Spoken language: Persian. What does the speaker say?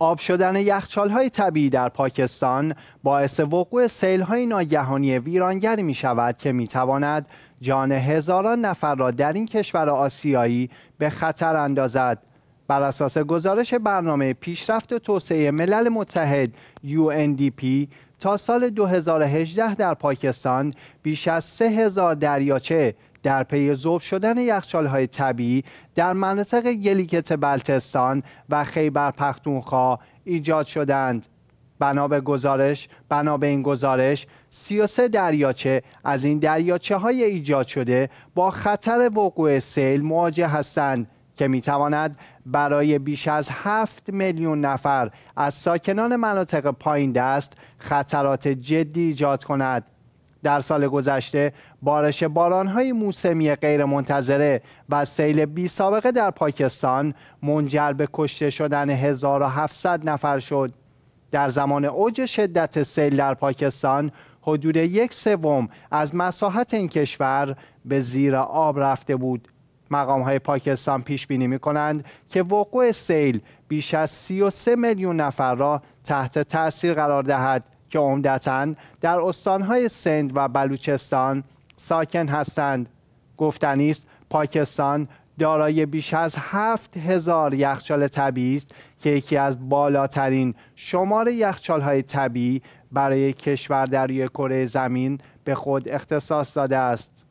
آب شدن یخچال های طبیعی در پاکستان باعث وقوع سیل های ناگهانی ویرانگری می شود که می تواند جان هزاران نفر را در این کشور آسیایی به خطر اندازد بر اساس گزارش برنامه پیشرفت و توسعه ملل متحد UNDP تا سال 2018 در پاکستان بیش از 3000 دریاچه در پی ذوب شدن یخچالهای طبیعی در مناطق گلیکت بلتستان و خیبر پختونخوا ایجاد شدند. بنا به گزارش بنا به این گزارش 33 دریاچه از این دریاچه های ایجاد شده با خطر وقوع سیل مواجه هستند که می تواند برای بیش از هفت میلیون نفر از ساکنان مناطق پایین دست خطرات جدی ایجاد کند. در سال گذشته بارش بارانهای موسمی غیرمنتظره و سیل بی سابقه در پاکستان منجر به کشته شدن 1700 نفر شد. در زمان اوج شدت سیل در پاکستان حدود یک سوم از مساحت این کشور به زیر آب رفته بود. مقام های پاکستان پیش بینی می کنند که وقوع سیل بیش از 33 میلیون نفر را تحت تاثیر قرار دهد که عمدتا در استانهای سند و بلوچستان ساکن هستند گفتنی است پاکستان دارای بیش از هفت هزار یخچال طبیعی است که یکی از بالاترین شمار یخچال های طبیعی برای کشور در کره زمین به خود اختصاص داده است.